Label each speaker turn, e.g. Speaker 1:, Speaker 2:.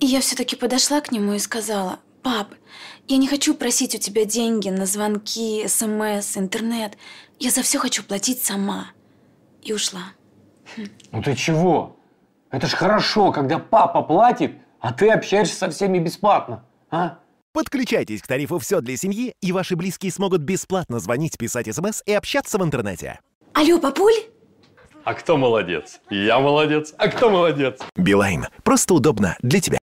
Speaker 1: И я все-таки подошла к нему и сказала, «Пап, я не хочу просить у тебя деньги на звонки, смс, интернет. Я за все хочу платить сама». И ушла.
Speaker 2: Ну ты чего? Это ж хорошо, когда папа платит,
Speaker 3: а ты общаешься со всеми бесплатно, а? Подключайтесь к тарифу «Все для семьи», и ваши близкие смогут бесплатно звонить, писать смс и общаться в интернете. Алло, папуль?
Speaker 4: А кто молодец? Я молодец. А кто молодец?
Speaker 5: Билайн.
Speaker 3: Просто удобно для тебя.